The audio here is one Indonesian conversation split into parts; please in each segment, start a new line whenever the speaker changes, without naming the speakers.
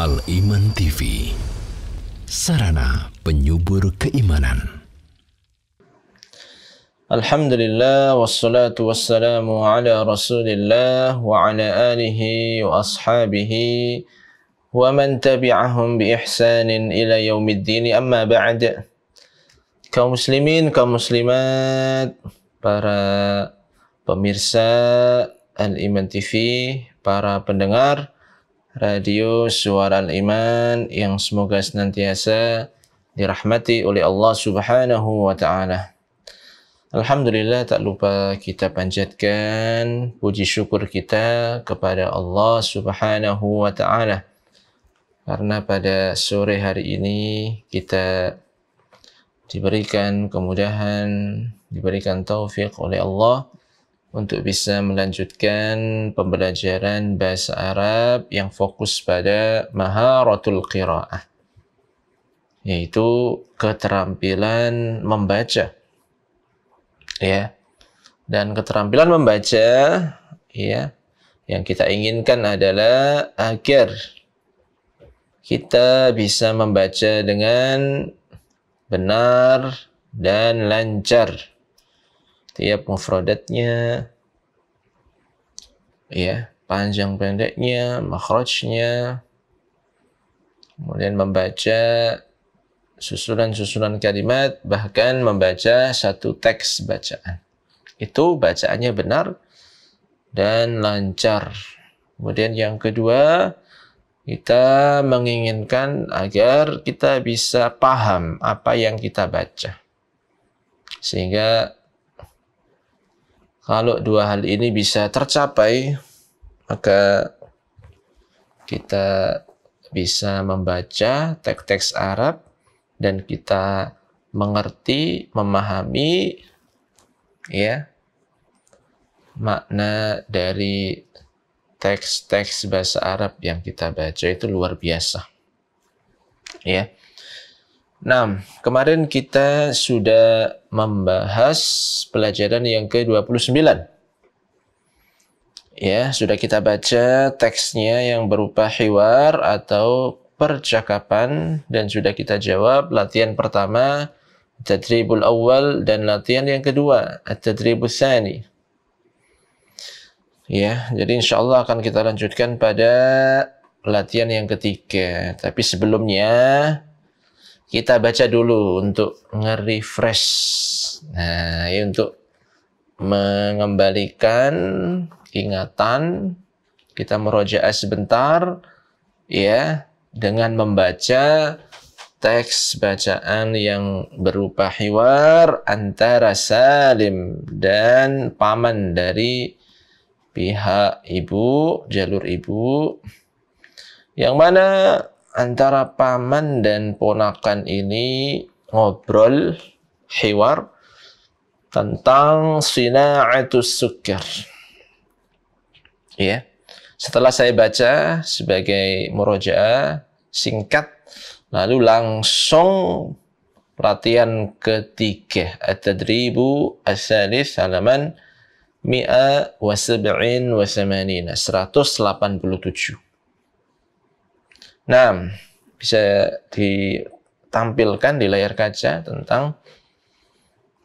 Al-Iman TV Sarana penyubur keimanan Alhamdulillah wassalatu wassalamu ala rasulillah wa ala alihi wa ashabihi wa man tabi'ahum bi ihsanin ila yaumiddin amma ba'd kaum muslimin kaum muslimat para pemirsa Al-Iman TV para pendengar radio Suara Al-Iman yang semoga senantiasa dirahmati oleh Allah Subhanahu wa taala. Alhamdulillah tak lupa kita panjatkan puji syukur kita kepada Allah Subhanahu wa taala. Karena pada sore hari ini kita diberikan kemudahan, diberikan taufik oleh Allah untuk bisa melanjutkan pembelajaran bahasa Arab yang fokus pada maharatul qiraah yaitu keterampilan membaca ya dan keterampilan membaca ya yang kita inginkan adalah agar kita bisa membaca dengan benar dan lancar tiap mufradatnya ya panjang pendeknya makhrajnya kemudian membaca susunan-susunan kalimat bahkan membaca satu teks bacaan itu bacaannya benar dan lancar kemudian yang kedua kita menginginkan agar kita bisa paham apa yang kita baca sehingga kalau dua hal ini bisa tercapai, maka kita bisa membaca teks-teks Arab dan kita mengerti, memahami ya makna dari teks-teks bahasa Arab yang kita baca itu luar biasa. Ya. Nah, kemarin kita sudah membahas pelajaran yang ke-29. Ya, sudah kita baca teksnya yang berupa hiwar atau percakapan dan sudah kita jawab latihan pertama tadribul awal dan latihan yang kedua tadribul sani Ya, jadi insya Allah akan kita lanjutkan pada latihan yang ketiga. Tapi sebelumnya kita baca dulu untuk nge-refresh. Nah, ini untuk mengembalikan ingatan. Kita merojaah sebentar ya dengan membaca teks bacaan yang berupa hiwar antara Salim dan paman dari pihak ibu, jalur ibu. Yang mana antara paman dan ponakan ini ngobrol hewar tentang sina'atus sukar. Ya. Setelah saya baca sebagai murojaah singkat lalu langsung perhatian ketiga at-tadribu as-salis halaman 177 187 Nah, bisa ditampilkan di layar kaca tentang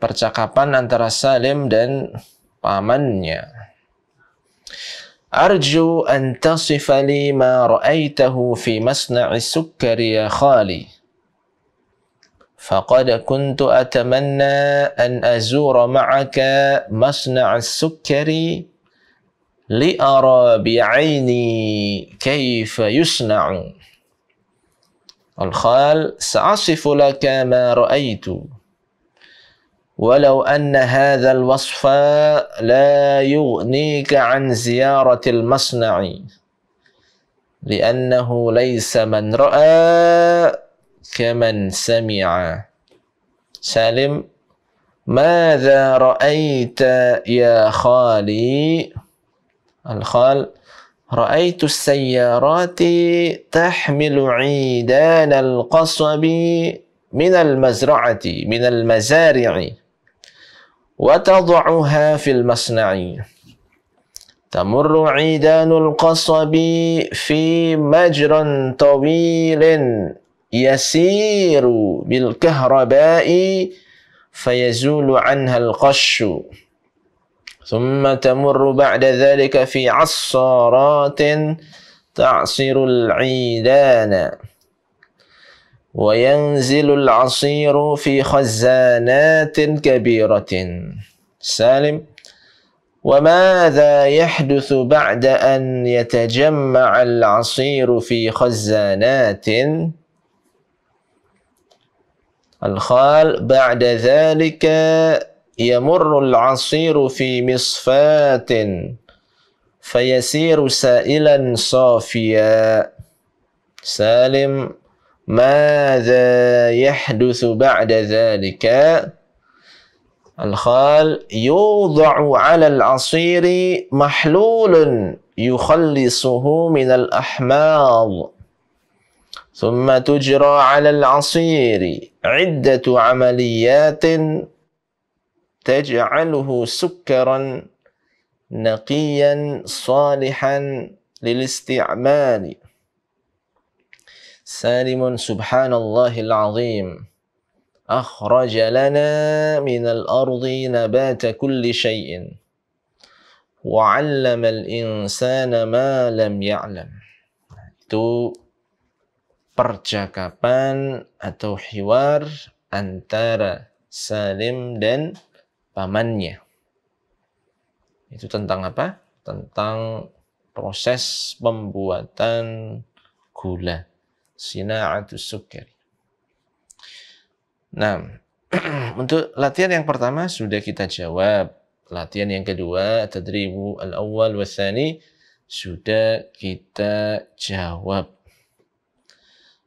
percakapan antara Salim dan pamannya. Arju an tasifali ma ra'aitahu fi masna'i sukkari ya khali. فقد كنت أتمنى أن أزور معك مصنع السكر لأرى بعيني كيف يصنع الخال سأصف لك ما رأيت ولو أن هذا الوصف لا يغنيك عن زيارة المصنع لأنه ليس من رأى كمن سمع سالم ماذا رأيت يا خالي الخال رأيت السيارات تحمل عيدان القصب من المزرعة من المزارع وتضعها في المصنع تمر عيدان القصب في مجرى طويل يسير بالكهرباء فيزول عنها القش ثم تمر بعد ذلك في عصارات تعصر العيدان وينزل العصير في خزانات كبيرة سالم وماذا يحدث بعد أن يتجمع العصير في خزانات الخال بعد ذلك يمر العصير في مصفاة فيسير سائلا صافيا سالم ماذا يحدث بعد ذلك الخال يوضع على العصير محلول يخلصه من الأحماض ثم تجرى على العصير عدة عمليات تجعله سكرا نقيا صالحا للاستعمال سالم سبحان الله العظيم أخرج لنا من الأرض نبات كل شيء وعلم الإنسان ما لم يعلم itu percakapan atau hiwar antara Salim dan pamannya. Itu tentang apa? Tentang proses pembuatan gula. Sina'atus sukari. Nah, untuk latihan yang pertama sudah kita jawab. Latihan yang kedua, tadribu al-awwal wa sudah kita jawab.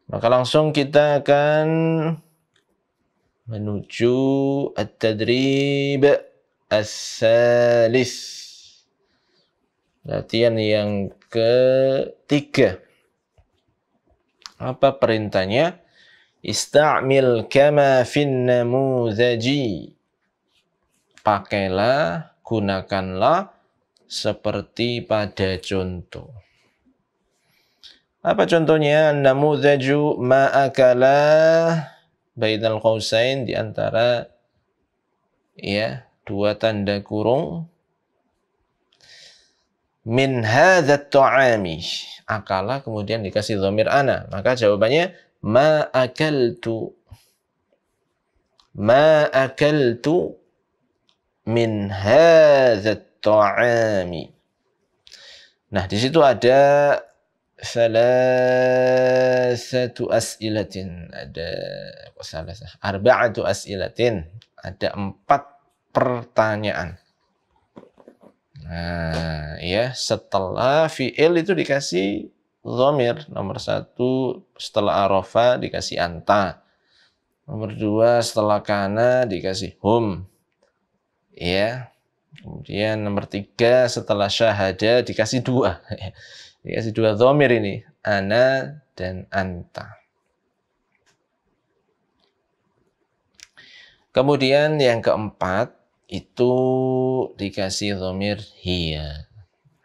Maka langsung kita akan menuju at-tadrib as-salis. Latihan yang ketiga. Apa perintahnya? Istamil kama fin namudzaji. Pakailah, gunakanlah seperti pada contoh. Apa contohnya? Namuzaju ma'akala bainal qausain di antara ya dua tanda kurung min hadzat ta'ami akala kemudian dikasih dhamir ana maka jawabannya ma akaltu ma akaltu min hadzat ta'ami nah di situ ada salasatu as'ilatin ada kok salah arba'atu as'ilatin ada empat pertanyaan nah ya setelah fi'il itu dikasih zomir nomor satu setelah arofa dikasih anta nomor dua setelah kana dikasih hum ya kemudian nomor tiga setelah syahada dikasih dua Dikasih dua dhamir ini. Ana dan anta. Kemudian yang keempat itu dikasih dhamir hiya.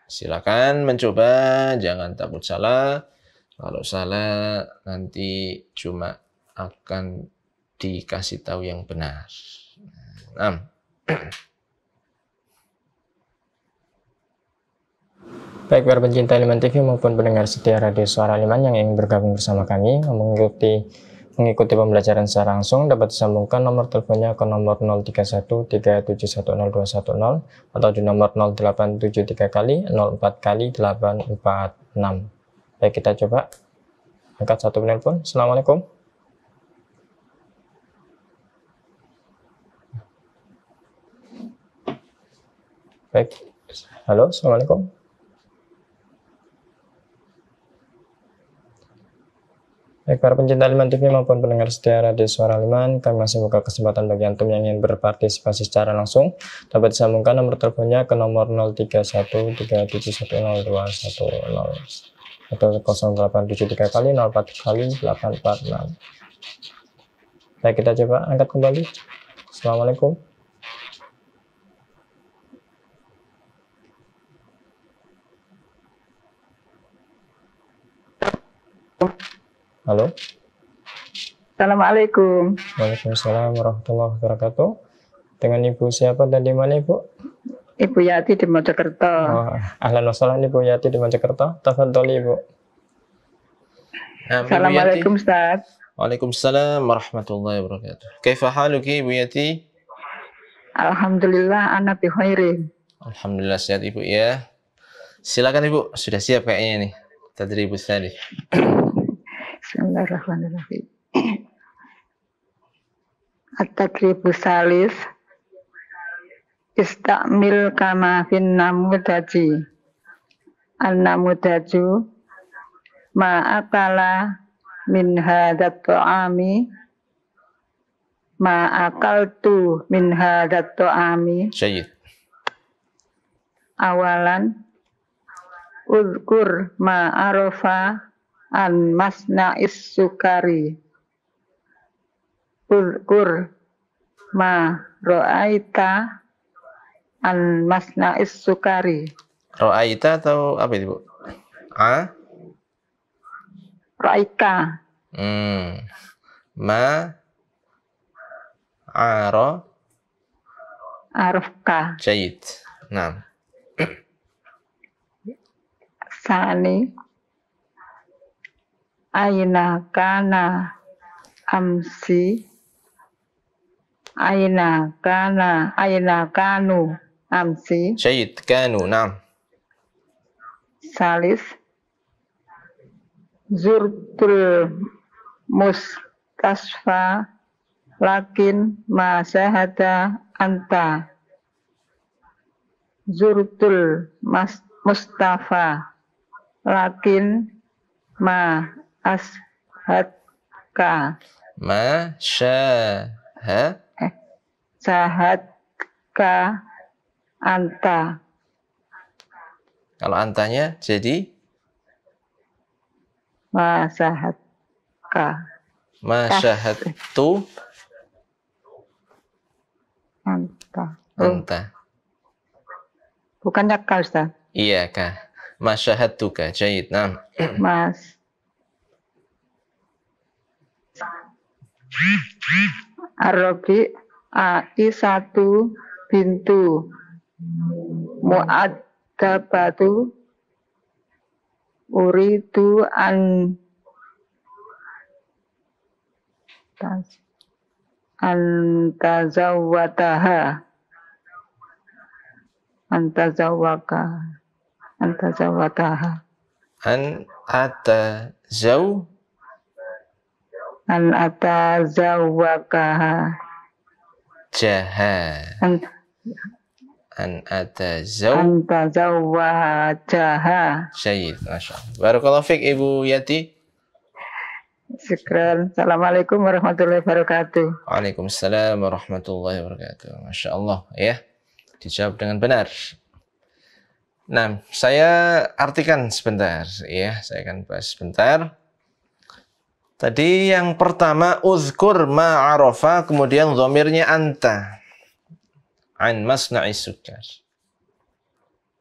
Silakan mencoba, jangan takut salah. Kalau salah nanti cuma akan dikasih tahu yang benar. Nah.
Baik para pencinta Liman TV maupun pendengar setia radio suara Liman yang ingin bergabung bersama kami mengikuti mengikuti pembelajaran secara langsung dapat disambungkan nomor teleponnya ke nomor 0313710210 atau di nomor 0873 kali 04 kali 846. Baik kita coba angkat satu penelpon. Assalamualaikum. Baik. Halo, Assalamualaikum. Baik para pencinta Liman TV maupun pendengar setia Radio Suara Liman, kami masih buka kesempatan bagi antum yang ingin berpartisipasi secara langsung. Dapat disambungkan nomor teleponnya ke nomor 0313710210 atau 0873 kali 04 kali 846. Nah, kita coba angkat kembali. Assalamualaikum. Thank you. Halo. Assalamualaikum. Waalaikumsalam warahmatullahi wabarakatuh. Dengan Ibu siapa dan di mana Ibu? Ibu Yati di Mojokerto. Oh, ahlan wassalam Ibu Yati di Mojokerto. Tafadholi Ibu.
Assalamualaikum Ustaz. Waalaikumsalam warahmatullahi wabarakatuh. Kaifah haluki Ibu Yati?
Alhamdulillah anak bi
Alhamdulillah sehat Ibu ya. Silakan Ibu, sudah siap kayaknya nih. Ibu tadi.
Bismillahirrahmanirrahim. At-tadribu salis Istakmil kama fin namudaji An-namudaju Ma'akala min hadat to'ami Ma'akaltu min hadat to'ami Sayyid Awalan Uzkur arofa an masna is sukari kur, kur ma ro'aita an masna is sukari
ro'aita atau apa itu bu? a ro'aita hmm. ma aro
arafka
jait nah
sani Aina kana amsi. Aina kana aina kanu amsi.
Syait kanu nam.
Salis. Zurtul mustasfa lakin ma masahada anta. Zurtul Mustafa lakin ma ashadka
masyaha
sahadka anta
kalau antanya jadi
masahadka
masahadtu anta oh. anta
bukannya kau Ustaz
iya kah masyahadtuka jayid nah mas
Arabi Aisyatu bintu mu'addabatu uridu an antazawataha antazawaka antazawataha
an ata zau
an atazawwakaha
jaha an an atazaw an
jaha
syahid masyaallah barakallahu fik Ibu Yati
Sekarang, Assalamualaikum warahmatullahi wabarakatuh.
Waalaikumsalam warahmatullahi wabarakatuh. Masya Allah ya. Dijawab dengan benar. Nah, saya artikan sebentar ya. Saya akan bahas sebentar. Tadi yang pertama uzkur ma'arofa, kemudian zomirnya anta. An masna'i sukar.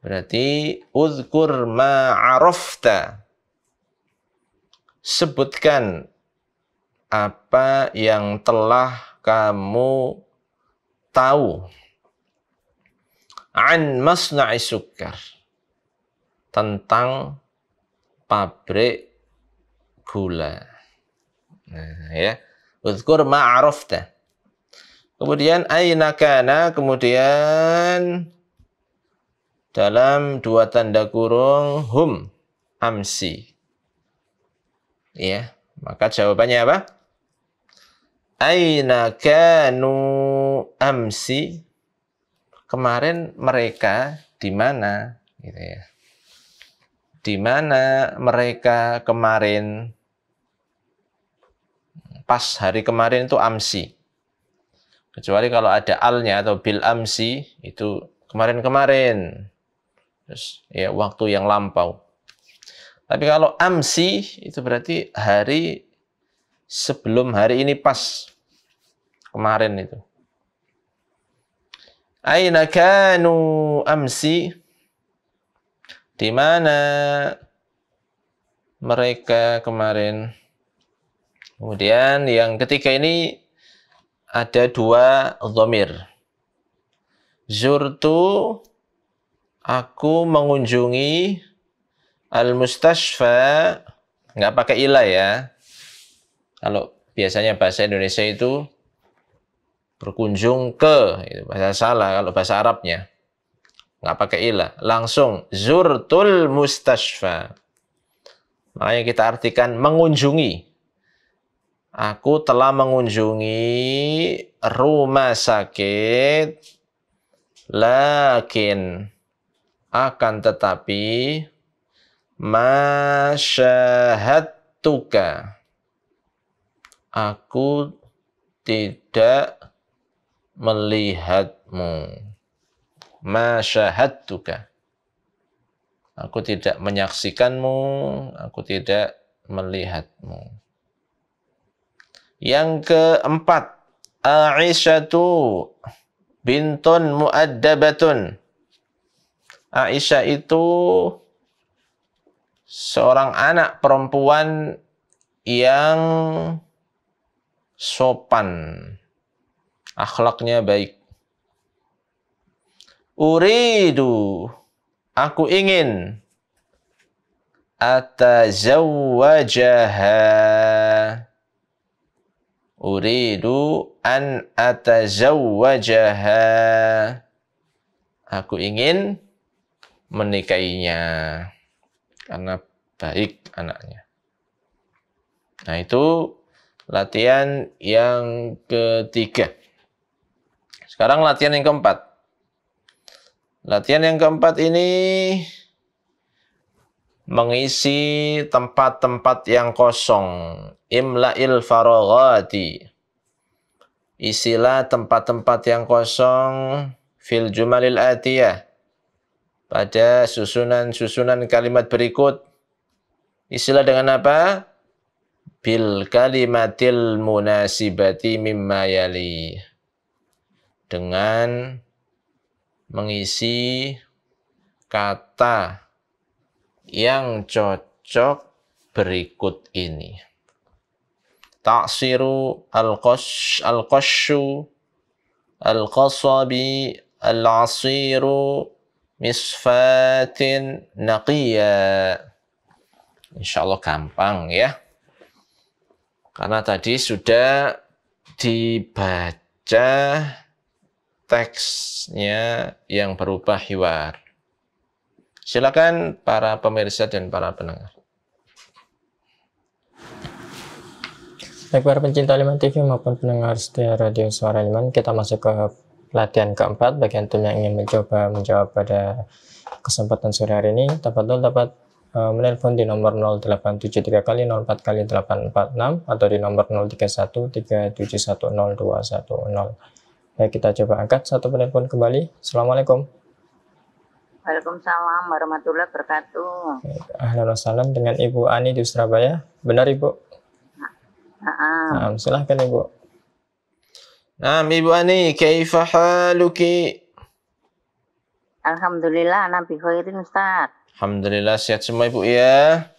Berarti uzkur ma'arofta Sebutkan apa yang telah kamu tahu. An masna'i sukar. Tentang pabrik gula Nah, ya. Uzkur ma'arafta. Kemudian aina kana, kemudian dalam dua tanda kurung hum amsi. Ya, maka jawabannya apa? Aina kanu amsi. Kemarin mereka di mana? Gitu ya. Di mana mereka kemarin? pas hari kemarin itu amsi. Kecuali kalau ada alnya atau bil amsi itu kemarin-kemarin. Terus ya waktu yang lampau. Tapi kalau amsi itu berarti hari sebelum hari ini pas kemarin itu. Aina kanu amsi? Di mana mereka kemarin? Kemudian yang ketiga ini ada dua zomir. Zurtu aku mengunjungi al-mustashfa nggak pakai ila ya. Kalau biasanya bahasa Indonesia itu berkunjung ke itu bahasa salah kalau bahasa Arabnya nggak pakai ilah langsung zurtul mustashfa makanya kita artikan mengunjungi Aku telah mengunjungi rumah sakit, lakin akan tetapi masyahatuka. Aku tidak melihatmu. Masyahatuka. Aku tidak menyaksikanmu, aku tidak melihatmu. Yang keempat, Aisyatu bintun muaddabatun. Aisyah itu seorang anak perempuan yang sopan. Akhlaknya baik. Uridu. Aku ingin Atazawwajahah. Uridu an atazawwajaha. Aku ingin menikahinya. Karena baik anaknya. Nah, itu latihan yang ketiga. Sekarang latihan yang keempat. Latihan yang keempat ini mengisi tempat-tempat yang kosong. Imla'il faraghati. Isilah tempat-tempat yang kosong fil jumalil atiyah. Pada susunan-susunan kalimat berikut. Isilah dengan apa? Bil kalimatil munasibati mimma yali. Dengan mengisi kata yang cocok berikut ini. Taksiru al-qash al-qashu al-qasabi al-asiru misfatin naqiyya. Insya Allah gampang ya. Karena tadi sudah dibaca teksnya yang berupa hiwar. Silakan para pemirsa dan para pendengar.
Baik para pencinta Liman TV maupun pendengar setia radio suara Liman, kita masuk ke latihan keempat Bagian antum yang ingin mencoba menjawab pada kesempatan sore hari ini. dapat dapat uh, menelpon di nomor 0873 kali 04 kali 846 atau di nomor 031 3710210. Baik, kita coba angkat satu penelpon kembali. Assalamualaikum.
Waalaikumsalam warahmatullahi wabarakatuh.
Ahlan wassalam dengan Ibu Ani di Surabaya. Benar Ibu?
Nah,
silahkan Ibu. Nah, Ibu Ani, kaifa haluki?
Alhamdulillah, Nabi Khairin Ustaz.
Alhamdulillah, sehat semua Ibu ya.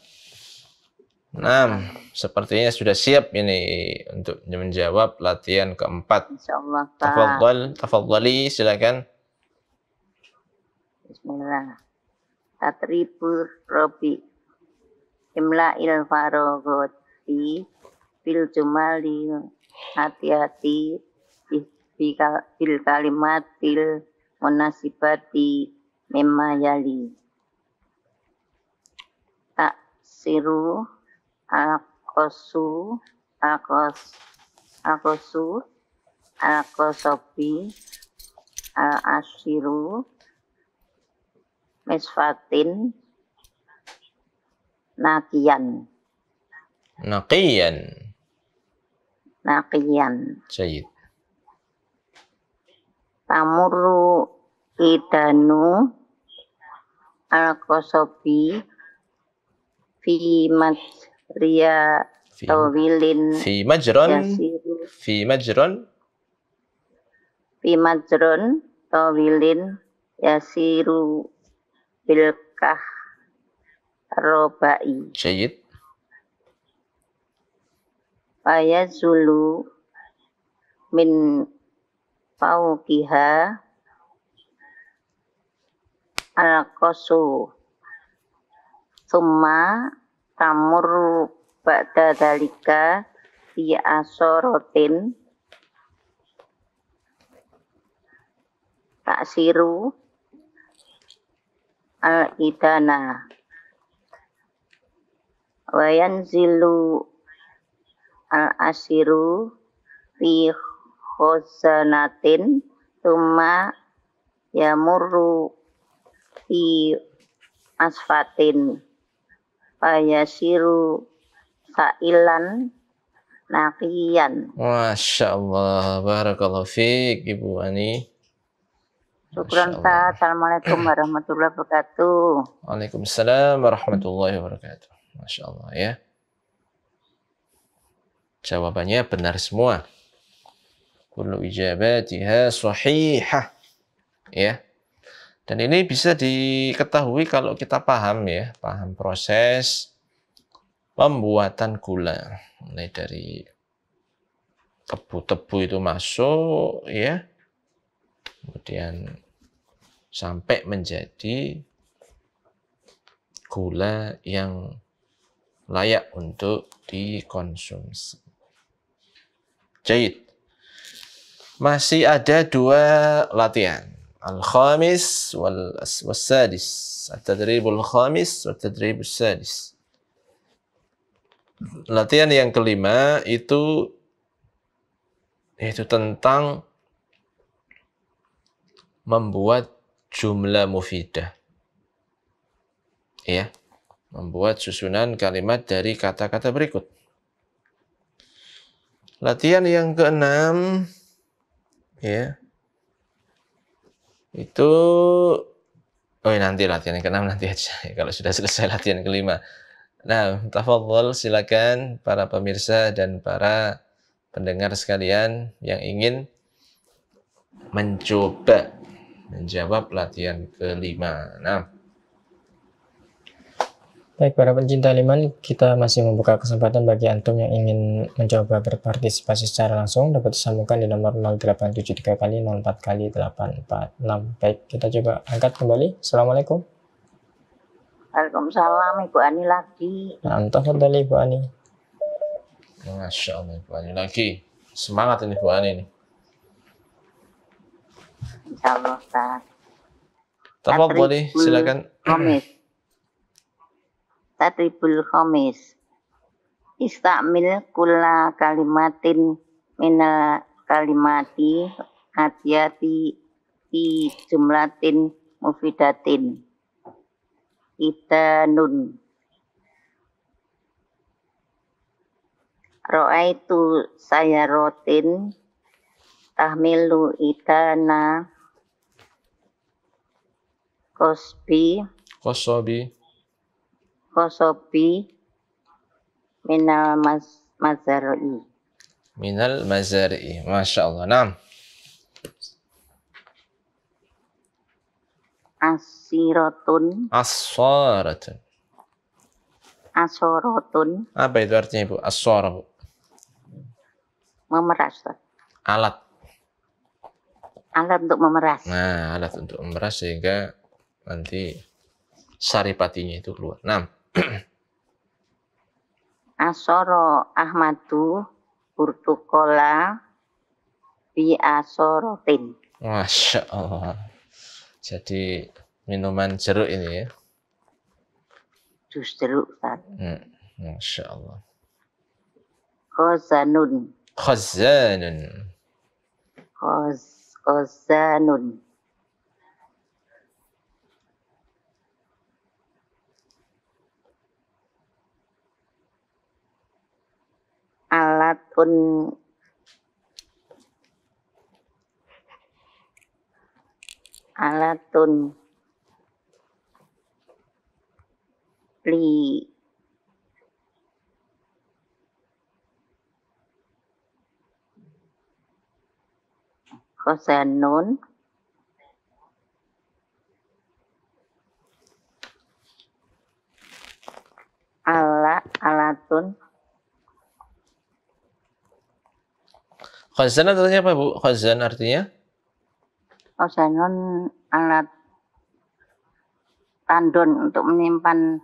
Nah, sepertinya sudah siap ini untuk menjawab latihan keempat.
InsyaAllah, Allah, Tafadhal,
tafadhali, silakan.
Bismillah. Tatribu Robi. Imla il farogoti bil jumali hati-hati bil kalimatil munasibati mimma yali. Tak siru akosu akos akosu akosobi al ashiru misfatin nakian
Nakian
Nakian Sayyid tamuru idanu al-qasabi fi majriya tawilin fi majron
yasiru. fi majron
fi majron tawilin yasiru bilkah robai. Sayyid. Faya zulu min faukiha al kosu summa tamurru ba'da dalika ya asorotin siru al-idana wa yanzilu al-asiru fi khosanatin tuma yamurru fi asfatin payasiru sa'ilan naqiyan
Masya Allah Barakallahu Fik, Ibu Ani
Syukran Ustaz. Assalamualaikum warahmatullahi wabarakatuh.
Waalaikumsalam warahmatullahi wabarakatuh. Masya Allah ya. Jawabannya benar semua. Kullu ijabatiha sahihah. Ya. Dan ini bisa diketahui kalau kita paham ya, paham proses pembuatan gula. Mulai dari tebu-tebu itu masuk ya. Kemudian sampai menjadi gula yang layak untuk dikonsumsi. Jahit. Masih ada dua latihan. Al-Khamis wal-Sadis. At-Tadribul Khamis wal-Tadribul Sadis. Latihan yang kelima itu yaitu tentang membuat jumlah mufidah. Ya, membuat susunan kalimat dari kata-kata berikut. Latihan yang keenam ya. Itu oh nanti latihan yang keenam nanti aja kalau sudah selesai latihan kelima. Nah, tafadhol silakan para pemirsa dan para pendengar sekalian yang ingin mencoba menjawab latihan kelima. Nah,
Baik para pencinta liman, kita masih membuka kesempatan bagi antum yang ingin mencoba berpartisipasi secara langsung dapat disambungkan di nomor 0873 kali 04 kali 846. Baik, kita coba angkat kembali. Assalamualaikum.
Waalaikumsalam, Ibu Ani lagi.
Nah, kembali, Ibu Ani.
Masya Allah, Ibu Ani lagi. Semangat ini ibu Ani nih. Insyaallah Allah Ustaz. boleh silakan. Khamis.
Tatribul Khamis. Istamil kula kalimatin mina kalimati hati-hati di jumlatin mufidatin. Kita nun. Roa itu saya rotin tahmilu itana kosbi
kosobi
kosobi minal mas mazari
minal mazari masya Allah nam
asiratun
asaratun
asorotun
apa itu artinya ibu asor bu memeras alat
alat untuk memeras.
Nah, alat untuk memeras sehingga nanti saripatinya itu keluar. Nah.
Asoro Ahmadu Urtukola bi asorotin.
Masya Allah. Jadi minuman jeruk ini ya?
Jus jeruk, Pak.
Hmm. Masya Allah.
Khazanun.
Khazanun.
Khaz ก็สนุนอาลัตุนอาลัตุนปลี kosen nun ala alatun
kosen artinya apa Bu? kosen artinya?
Khazanun alat tandon untuk menyimpan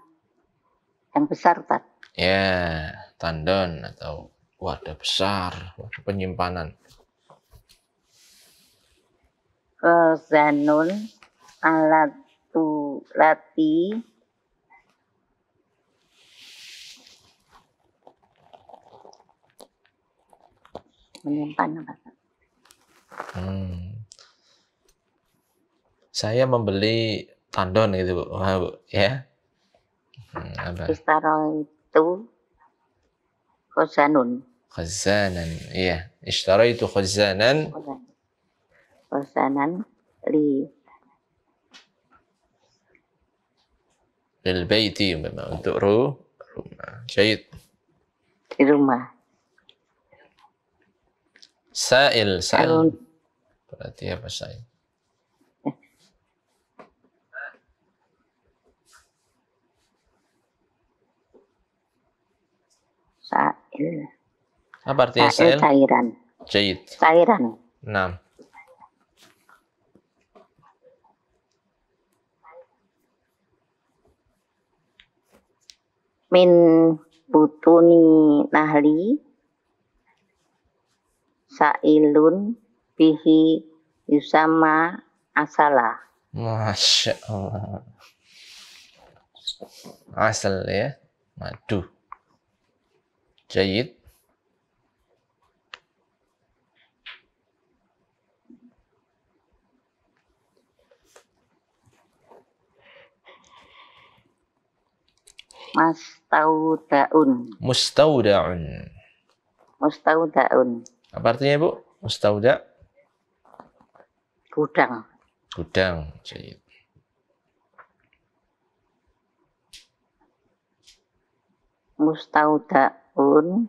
yang besar tak
Ya, yeah, tandon atau wadah besar, wadah penyimpanan
kozanun alat lati
menyimpan apa hmm. saya membeli tandon gitu bu, Wah, ya hmm, apa?
itu kozanun.
khazanan iya istaro itu khazanan
pesanan li
lil baiti memang untuk ru rumah syahid di rumah sa'il sa'il berarti apa sa'il
sa'il
apa artinya sa'il? Cairan. cairan Cairan. Enam.
min butuni nahli sailun bihi yusama asala.
Masya Allah. Asal ya, madu. Jayid.
Mustaudaun.
Mustaudaun.
Mustaudaun.
Apa artinya Bu? Mustauda? Gudang. Gudang. Jadi.
Mustaudaun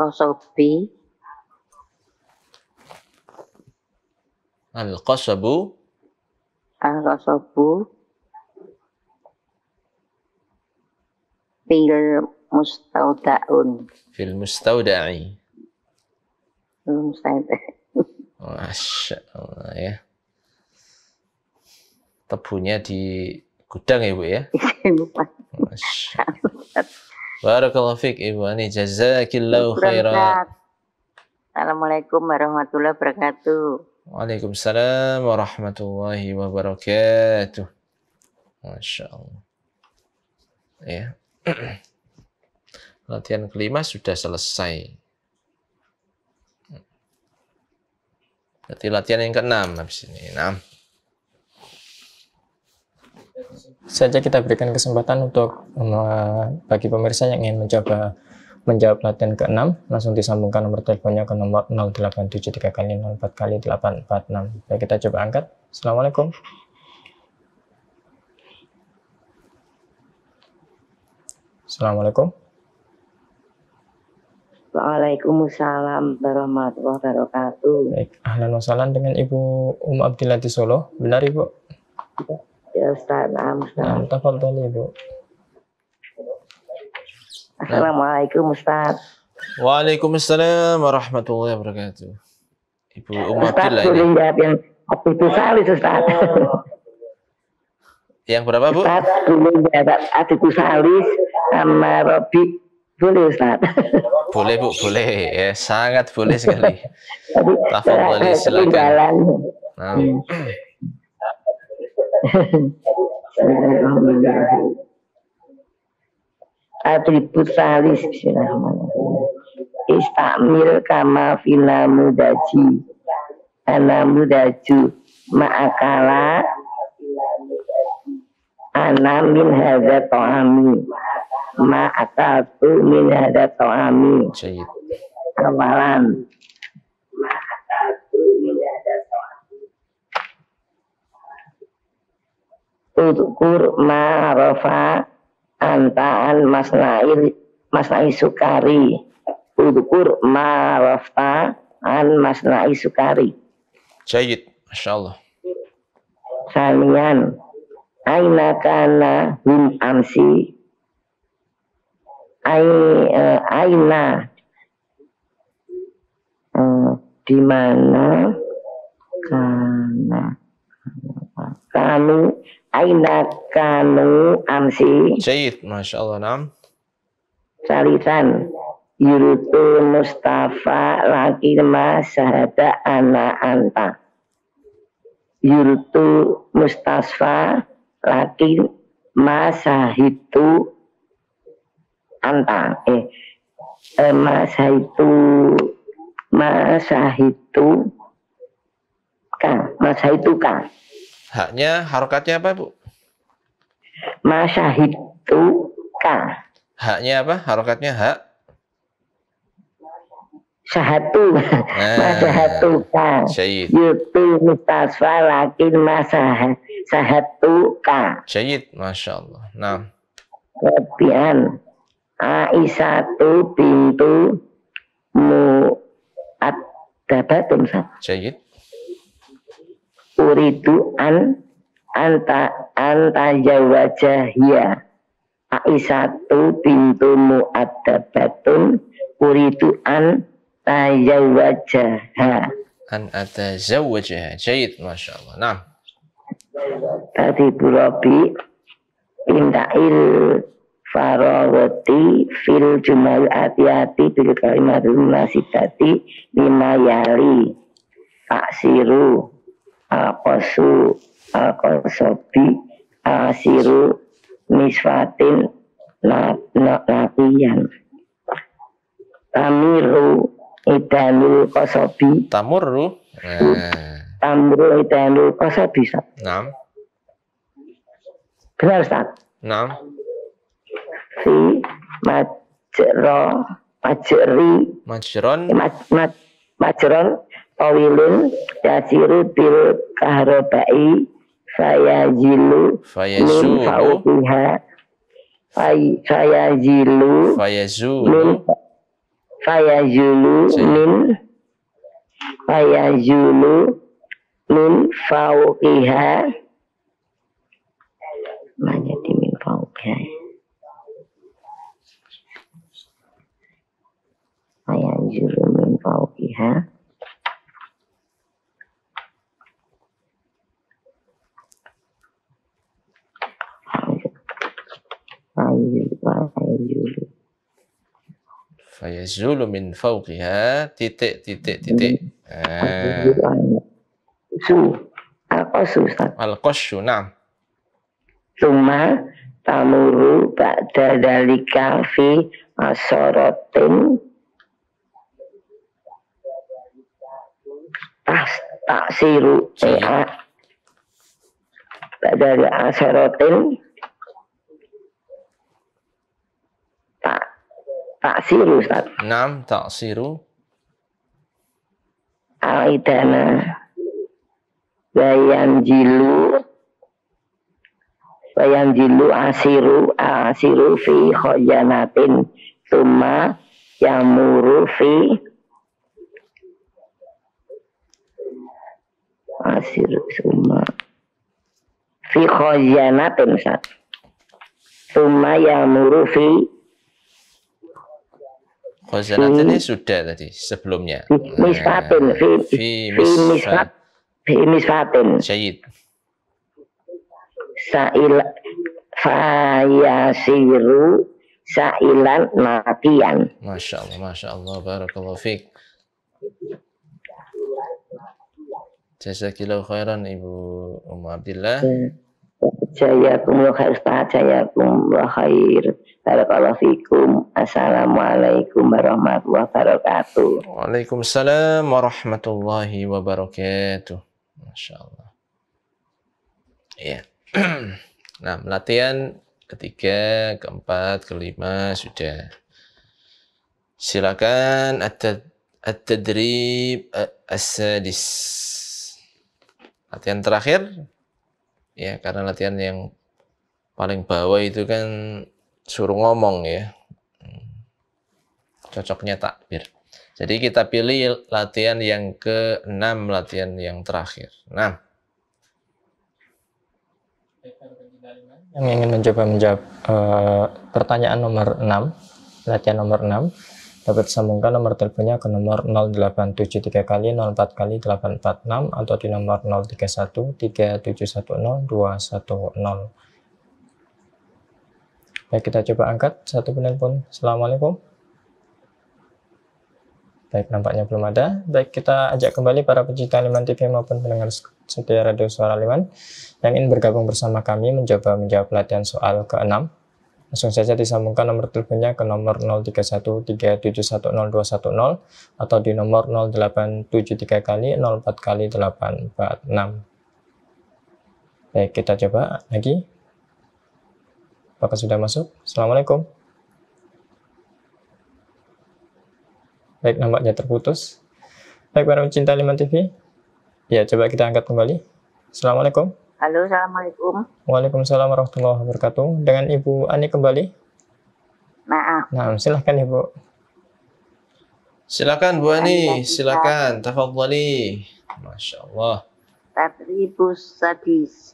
al-qasabi
Al-qasabu
Al-qasabu Fil mustaudaun
Fil mustauda'i
Fil mustauda'i
Masya Allah ya Tebunya di gudang ya Bu ya Masya Allah Barakallahu fiik Ibu Ani. Jazakillahu khairan.
Assalamualaikum warahmatullahi wabarakatuh.
Waalaikumsalam warahmatullahi wabarakatuh. Masya Allah. Ya. Latihan kelima sudah selesai. Berarti latihan yang keenam habis ini. Enam.
saja kita berikan kesempatan untuk eh, bagi pemirsa yang ingin mencoba menjawab latihan ke-6 langsung disambungkan nomor teleponnya ke nomor 0873 kali 04 kali 846 baik kita coba angkat Assalamualaikum Assalamualaikum
Waalaikumsalam warahmatullahi wabarakatuh. Baik,
ahlan wassalam dengan Ibu Um Abdillah di Solo. Benar Ibu?
Iya. Ya, Ustaz. Nah, Ustaz. Nah, tafadhali, Bu. Assalamualaikum Ustaz.
Waalaikumsalam warahmatullahi wabarakatuh. Ibu Ummu Abdillah. Ustaz, ya.
yang waktu itu salis Ustaz. Yang berapa, Bu? Ustaz, dulu jawab adikku salis sama Robi boleh Ustaz.
Boleh Bu, boleh. Ya, sangat boleh sekali. Tafadhali silakan. Nah. Hmm
sari Atribut salis Bismillahirrahmanirrahim. Istamil kama filamu daji Anamu daju Ma'akala anamin min hadha to'ami Ma'akaltu min hadha to'ami Awalan Udkur ma rofa antaan masnair masnai sukari. Udkur ma rofa an masnai sukari.
Ceyit, Masya Allah.
Samian. Aina kana hum amsi. Eh, aina. Eh, di mana kana kanu aina kanu amsi Syait, Masya Allah, nam Salisan Yurutu Mustafa laki sahada ana anta Yurutu Mustafa laki masahitu anta eh, eh masahitu masahitu masa itu kang
Haknya harokatnya apa, Bu? Masahitu ka. Haknya apa? Harokatnya hak? Sahatu.
Nah. Masahatu ka. Syahid. Yutu mustasfa lakin masah sahatu ka.
Masya Allah. Nah.
Kemudian Aisyatu pintu mu adabatun. Syait uridu an anta anta jawajahia Aisyatu bintu mu'addabatun uridu an
tajawajaha an atazawajaha jayid masya Allah nah
tadi Bu Robi pindail farawati fil jumal ati kalimat bil kalimatul tadi lima yali siru. Eh, kosu akosobi eh, asiru eh, misfatin lapian tamiru idanu kosobi tamuru eh. tamru idanu kosobi Nam, Benar Ustaz? Nam, Fi majro majri majron majron awilun yasiru til kahrotai fayazilu min fauqiha fayazilu fayazulu jilu min jilu min fauqiha mana di min fauqiha fayazulu min fauqiha
fayazulu fayazulu min fauqiha titik titik titik su al-qasyu al kosu na'am
Suma tamuru ba'da dalika fi asaratin tas siru ya dalika asorotin
taksiru Ustaz. Naam, taksiru. Aidana. Bayan jilu
Bayan jilu asiru asiru fi khoyanatin Tuma yamuru fi asiru suma fi khoyanatin Ustaz. Tuma yamuru fi
Khazanat tadi hmm. sudah tadi sebelumnya. Misfatin. Nah, fi, fi, misfat. Fi misfatin. Syahid.
Sa'il fayasiru
sa'ilan nafian. Masya Allah, Masya Allah. Barakallahu fiqh. Jazakillahu khairan Ibu Umar Abdillah.
Jayakumullah khair, Ustaz. Jayakumullah khair. Barakallahu fikum. Assalamualaikum warahmatullahi wabarakatuh.
Waalaikumsalam warahmatullahi wabarakatuh. Masya Allah. Ya. nah, latihan ketiga, keempat, kelima sudah. Silakan at-tadrib eh, as-sadis. Latihan terakhir. Ya, karena latihan yang paling bawah itu kan suruh ngomong ya. Hmm. Cocoknya takbir. Jadi kita pilih latihan yang ke-6, latihan yang terakhir. Nah.
Yang ingin mencoba menjawab e, pertanyaan nomor 6, latihan nomor 6, dapat sambungkan nomor teleponnya ke nomor 0873 kali 04 kali 846 atau di nomor 031 3710 210. Baik, kita coba angkat satu pun Assalamualaikum. Baik, nampaknya belum ada. Baik, kita ajak kembali para pecinta Liman TV maupun pendengar setia radio suara Liman yang ingin bergabung bersama kami mencoba menjawab latihan soal ke-6. Langsung saja disambungkan nomor teleponnya ke nomor 0313710210 atau di nomor 0873 kali 04 kali 846. Baik, kita coba lagi. Bapak sudah masuk. Assalamualaikum. Baik, nampaknya terputus. Baik, para pecinta Liman TV. Ya, coba kita angkat kembali. Assalamualaikum.
Halo,
Assalamualaikum.
Waalaikumsalam warahmatullahi wabarakatuh. Dengan Ibu Ani kembali. Maaf. Nah, silahkan Ibu.
Silakan Bu Ani, silakan. Tafadhali. Masya Allah.
Tatribus sadis.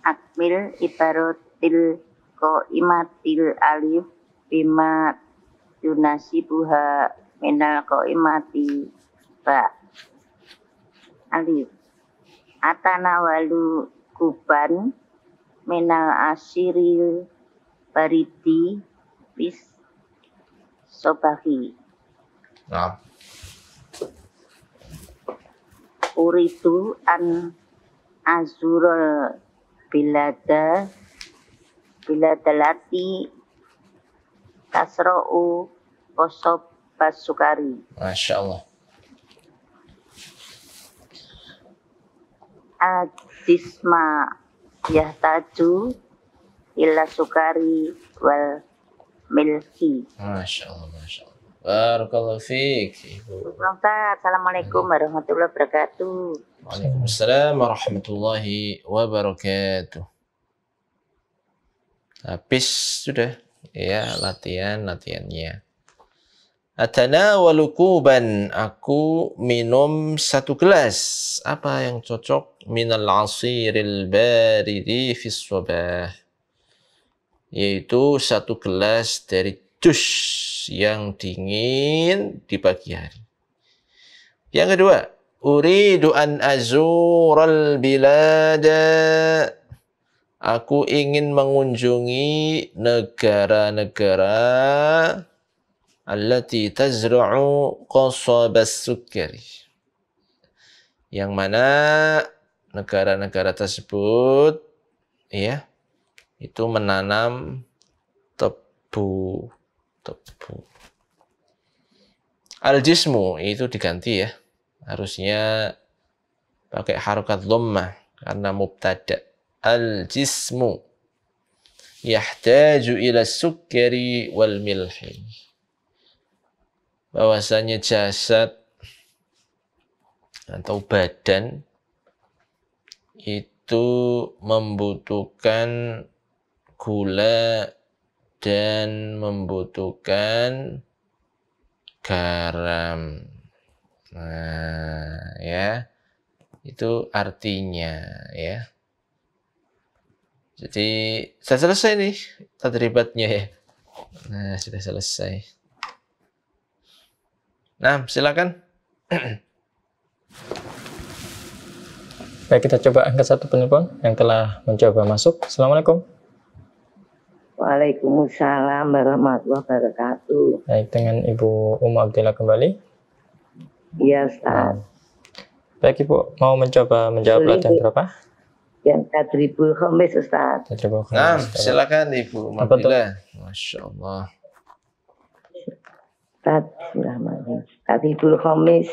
Akmil ibaratil ko imatil alif bima yunasi buha minal ko imati ba alif atana walu kuban minal asiril baridi bis sobahi nah. uritu an azurul bilada bila dalati tasro'u kosob basukari.
Masya Allah.
Adisma yahtaju ila sukari wal
milki. Masya Allah, Masya Allah. Barakallahu fiik.
Assalamualaikum warahmatullahi wabarakatuh.
Waalaikumsalam warahmatullahi wabarakatuh. Habis sudah ya latihan latihannya. Adana walukuban aku minum satu gelas. Apa yang cocok? Minal asiril baridi fiswabah Yaitu satu gelas dari jus yang dingin di pagi hari. Yang kedua, uridu an azural bilada Aku ingin mengunjungi negara-negara allati tazra'u qasabas sukari. Yang mana negara-negara tersebut ya itu menanam tebu tebu aljismu itu diganti ya harusnya pakai harokat lomah karena mubtada al-jismu yahtaju ila sukkari wal milhi. Bahwasanya jasad atau badan itu membutuhkan gula dan membutuhkan garam. Nah, ya. Itu artinya, ya. Jadi saya selesai nih tadribatnya ya. Nah, sudah selesai. Nah, silakan.
Baik, kita coba angkat satu penelpon yang telah mencoba masuk. Assalamualaikum. Waalaikumsalam warahmatullahi wabarakatuh. Baik, dengan Ibu Umar Abdillah kembali. Iya, Ustaz. Baik, Ibu, mau mencoba menjawab latihan berapa? yang
tadribul khamis Ustaz. Tadribul
khamis. Nah, silakan Ibu Mabila. Masya Allah.
Tadribul khamis.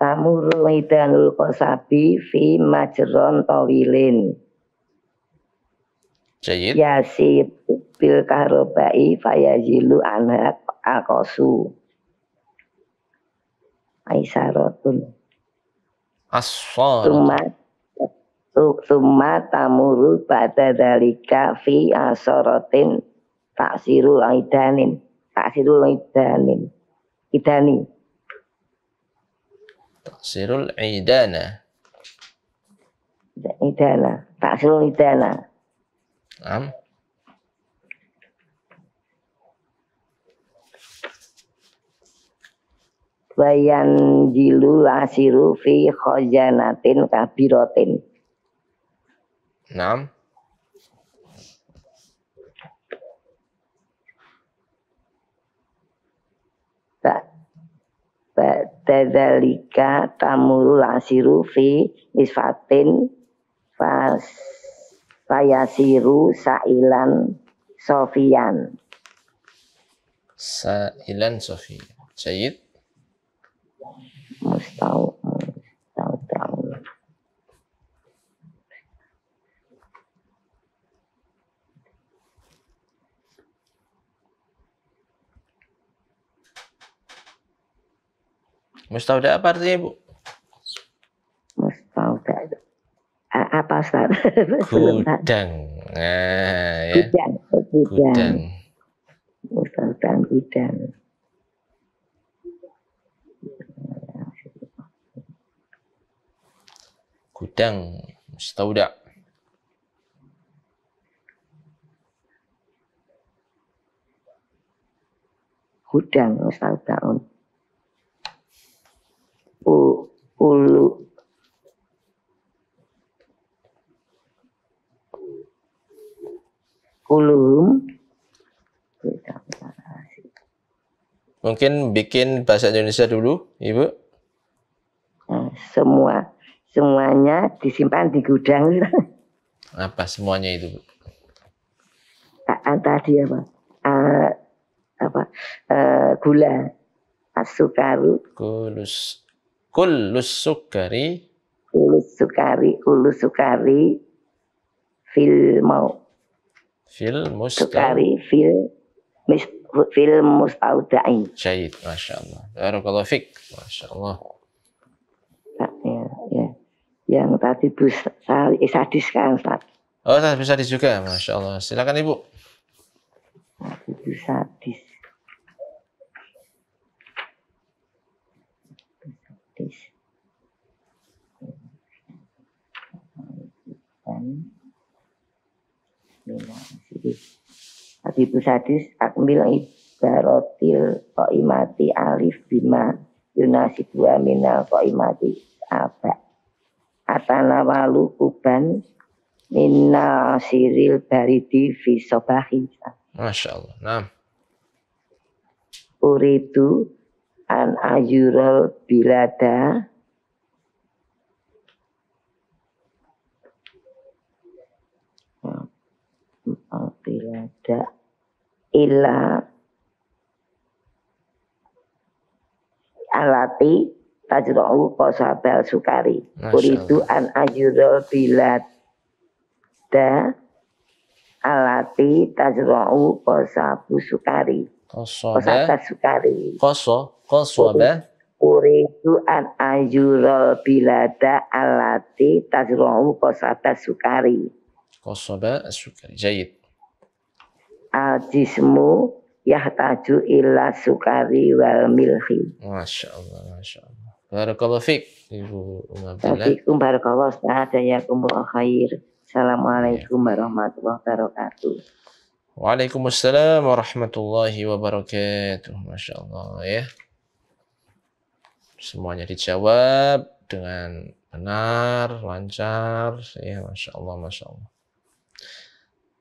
Tamuru idanul qasabi fi majron tawilin. Jayid. Yasir bil karobai fayajilu anak akosu aisaratun as-sharatu summa tamuru pada dalika fi asaratin taksirul aidanin taksirul aidanin idani
taksirul idana
idana taksirul idana am bayan Jilu asiru fi khazanatin kabirotin. Naam. Tak tadalika Tamuru asiru fi isfatin fas fayasiru sailan sofian.
Sailan sofian. Sayyid harus tahu tahu tahu Mustauda apa artinya Bu?
Mustauda apa Ustaz? Gudang.
Nah,
ya. Gudang. Gudang. Gudang. Gudang.
gudang mustauda
gudang mustauda U, ulu ulum
mungkin bikin bahasa Indonesia dulu ibu
nah, semua semuanya disimpan di gudang.
Apa semuanya itu? Bu?
Tadi apa? Uh, apa? Uh, gula, asukari.
Kulus, kulus sukari. Kulus
sukari, kulus sukari. Fil mau.
Fil Sukari
fil mis, fil mustaudain.
Syahid, masya Allah. Barakallahu fik, masya Allah
yang tadi Bu eh, Sadis kan Ustaz.
Oh, Bu Sadis juga, Masya Allah. Silakan Ibu. Bu Sadis.
Sadis. Tadi Bu Sadis, aku bilang ibarotil koimati alif bima yunasibu aminal koimati abak atanawalu kuban minna siril baridi fi sobahi.
Masya Allah. Nah.
Uridu an ajural bilada bilada ila alati tajra'u qasabal sukari. Uridu an ajurul bilad da alati tajra'u kosabu sukari.
Qasaba sukari. koso qasaba
Uridu an ajurul bilada alati tajra'u qasaba sukari.
Qasaba sukari. Jayid.
Al jismu yahtaju ila sukari wal milhi.
Masya Allah, Masya Allah. Barakallahu fiq. Ibu Umabillah.
barakallahu Ustaz ya kumul khair. Assalamualaikum warahmatullahi wabarakatuh.
Waalaikumsalam warahmatullahi wabarakatuh. Masya Allah ya. Semuanya dijawab dengan benar, lancar. Ya, Masya Allah, Masya Allah.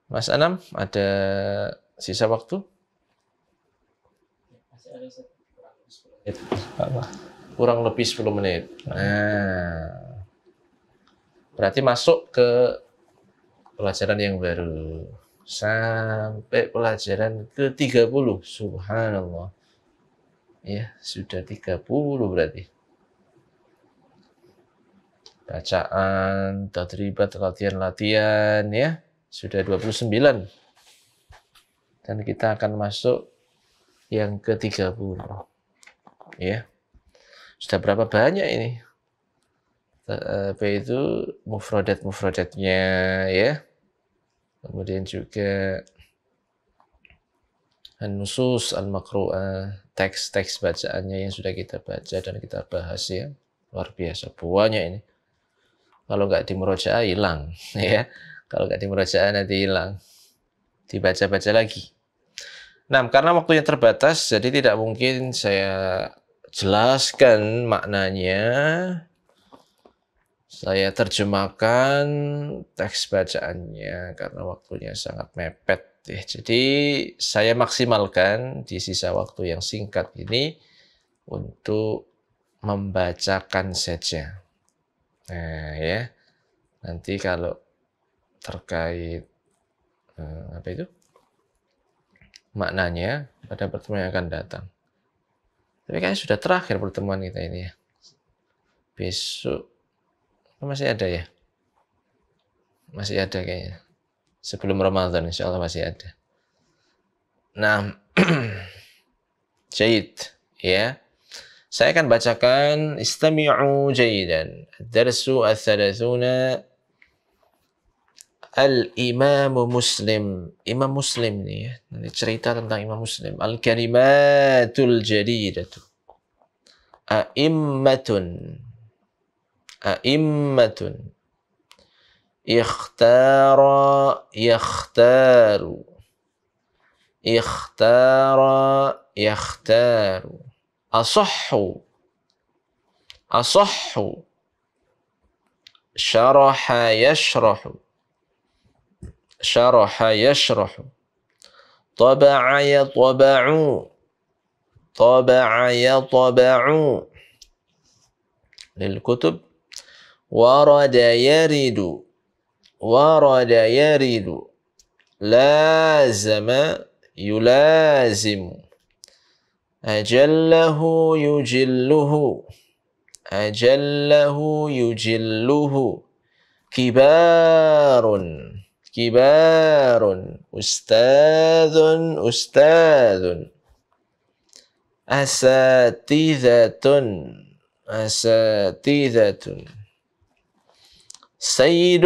Mas Anam, ada sisa waktu? Masih ada satu kurang lebih 10 menit. Nah, berarti masuk ke pelajaran yang baru sampai pelajaran ke 30 subhanallah ya sudah 30 berarti bacaan terlibat latihan-latihan ya sudah 29 dan kita akan masuk yang ke 30 ya sudah berapa banyak ini apa eh, itu mufradat mufradatnya ya kemudian juga an-nusus al-makru'ah eh, teks-teks bacaannya yang sudah kita baca dan kita bahas ya luar biasa buahnya ini kalau nggak dimurojaah hilang ya kalau nggak dimurojaah nanti hilang dibaca-baca lagi Nah, karena waktunya terbatas, jadi tidak mungkin saya jelaskan maknanya. Saya terjemahkan teks bacaannya karena waktunya sangat mepet. Eh, jadi saya maksimalkan di sisa waktu yang singkat ini untuk membacakan saja. Nah, ya. Nanti kalau terkait eh, apa itu? maknanya pada pertemuan yang akan datang. Tapi kayaknya sudah terakhir pertemuan kita ini ya. Besok oh, masih ada ya? Masih ada kayaknya. Sebelum Ramadan insya Allah masih ada. Nah, jahit ya. Saya akan bacakan istami'u jayidan. Darsu al-thalathuna Al-Imam Muslim. Imam Muslim ni ya. Nanti cerita tentang Imam Muslim. Al-Kalimatul Jadidatu. A'immatun. A'immatun. Ikhtara yakhtaru. Ikhtara yakhtaru. Asahhu. Asahhu. Syaraha yashrahu. شرح يشرح طبع يطبع طبع يطبع للكتب ورد يرد ورد يرد لازم يلازم أجله يجله أجله يجله كبار كبار أستاذ أستاذ أساتذة أساتذة سيد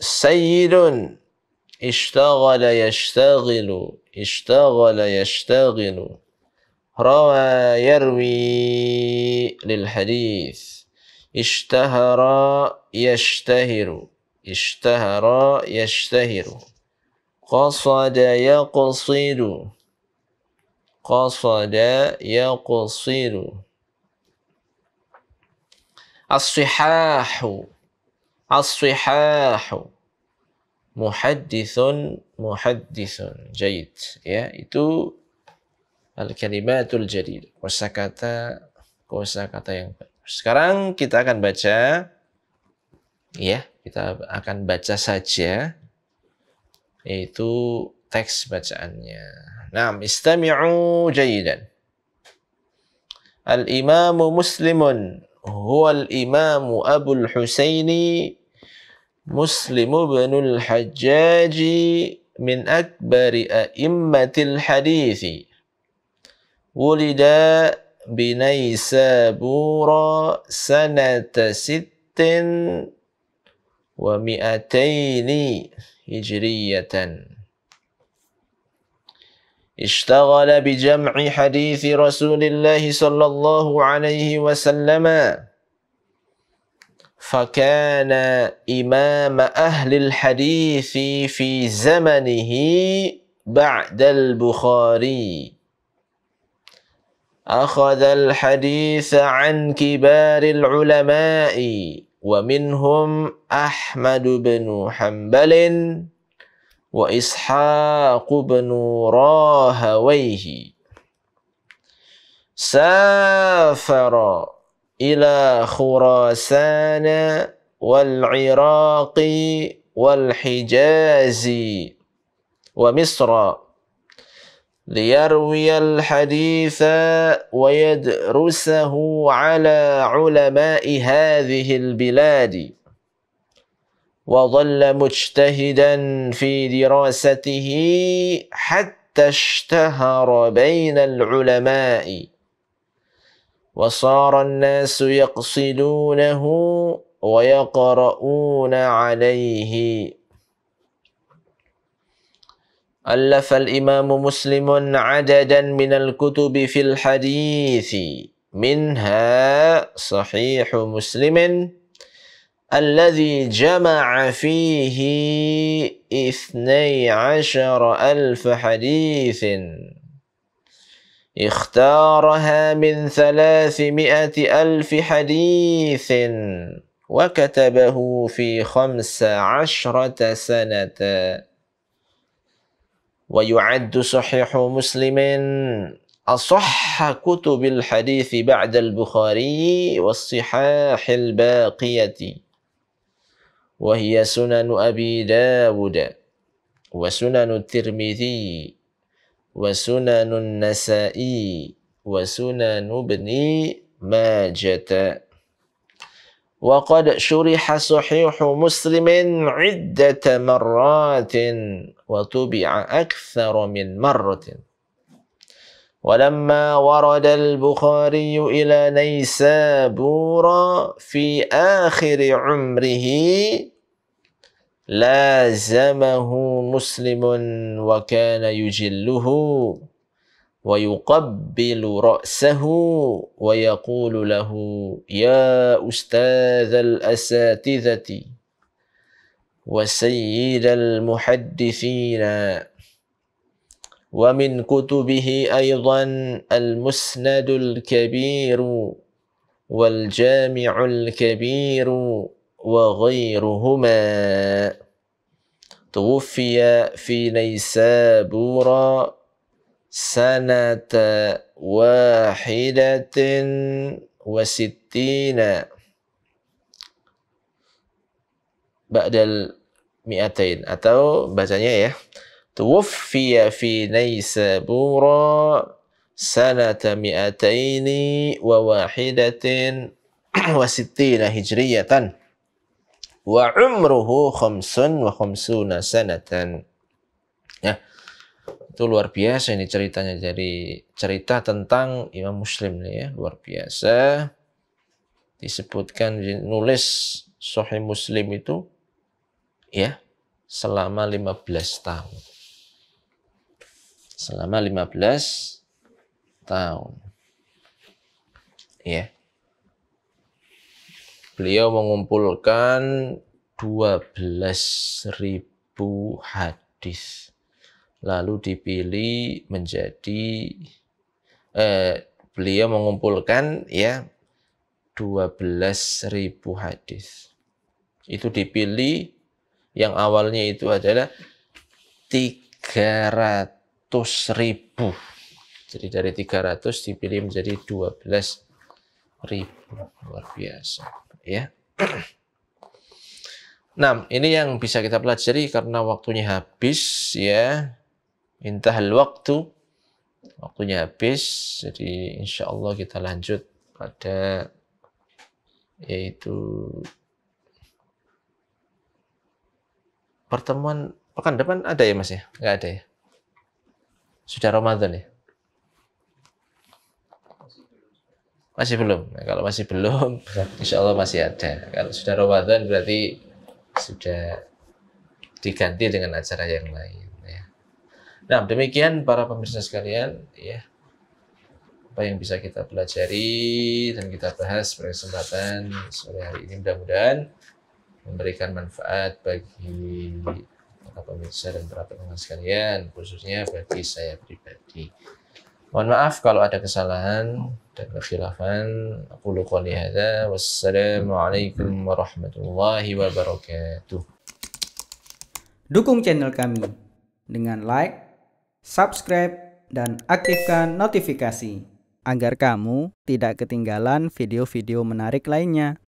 سيد اشتغل يشتغل اشتغل يشتغل روى يروي للحديث اشتهر يشتهر Ishtahara yashtahiru. Qasada yaqsidu. Qasada yaqsidu. As-sihahu. As-sihahu. Muhaddithun, muhaddithun. Jayid. Ya, itu al-kalimatul jadid. Kosakata kosakata yang Sekarang kita akan baca ya kita akan baca saja yaitu teks bacaannya. Naam, istami'u jayidan. al Imam Muslimun huwa al-Imamu Abu al-Husaini Muslim bin al-Hajjaj min akbari a'immatil hadithi. ولد بنيسابور سنة ست ومئتين هجرية اشتغل بجمع حديث رسول الله صلى الله عليه وسلم فكان إمام أهل الحديث في زمنه بعد البخاري أخذ الحديث عن كبار العلماء ومنهم أحمد بن حنبل وإسحاق بن راهويه سافر إلى خراسان والعراق والحجاز ومصر ليروي الحديث ويدرسه على علماء هذه البلاد وظل مجتهدا في دراسته حتى اشتهر بين العلماء وصار الناس يقصدونه ويقرؤون عليه ألف الإمام مسلم عددا من الكتب في الحديث منها صحيح مسلم الذي جمع فيه اثني عشر ألف حديث اختارها من ثلاثمائة ألف حديث وكتبه في خمس عشرة سنة ويعد صحيح مسلم أصح كتب الحديث بعد البخاري والصحاح الباقية وهي سنن أبي داود وسنن الترمذي وسنن النسائي وسنن ابن ماجة وقد شرح صحيح مسلم عدة مرات وتبع أكثر من مرة ولما ورد البخاري إلى نيسابور في آخر عمره لازمه مسلم وكان يجله ويقبل رأسه ويقول له يا أستاذ الأساتذة وسيد المحدثين ومن كتبه أيضا المسند الكبير والجامع الكبير وغيرهما توفي في نيسابورا سنة واحدة وستين بعد المئتين أو بجانية توفي في نيسابورا سنة مئتين وواحدة وستين هجرية وعمره خمس وخمسون سنة itu luar biasa ini ceritanya jadi cerita tentang Imam Muslim nih ya luar biasa disebutkan nulis Sahih Muslim itu ya selama 15 tahun selama 15 tahun ya beliau mengumpulkan 12.000 hadis lalu dipilih menjadi eh, beliau mengumpulkan ya 12.000 hadis. Itu dipilih yang awalnya itu adalah 300.000. Jadi dari 300 dipilih menjadi 12.000. Luar biasa, ya. Nah, ini yang bisa kita pelajari karena waktunya habis ya intahal waktu waktunya habis jadi insya Allah kita lanjut pada yaitu pertemuan pekan depan ada ya mas ya nggak ada ya sudah Ramadan ya masih belum nah, kalau masih belum insya Allah masih ada kalau sudah Ramadan berarti sudah diganti dengan acara yang lain Nah, demikian para pemirsa sekalian, ya. Apa yang bisa kita pelajari dan kita bahas pada kesempatan sore hari ini mudah-mudahan memberikan manfaat bagi para pemirsa dan para pendengar sekalian, khususnya bagi saya pribadi. Mohon maaf kalau ada kesalahan dan kekhilafan. Aku lupa Wassalamualaikum warahmatullahi wabarakatuh.
Dukung channel kami dengan like, subscribe, dan aktifkan notifikasi agar kamu tidak ketinggalan video-video menarik lainnya.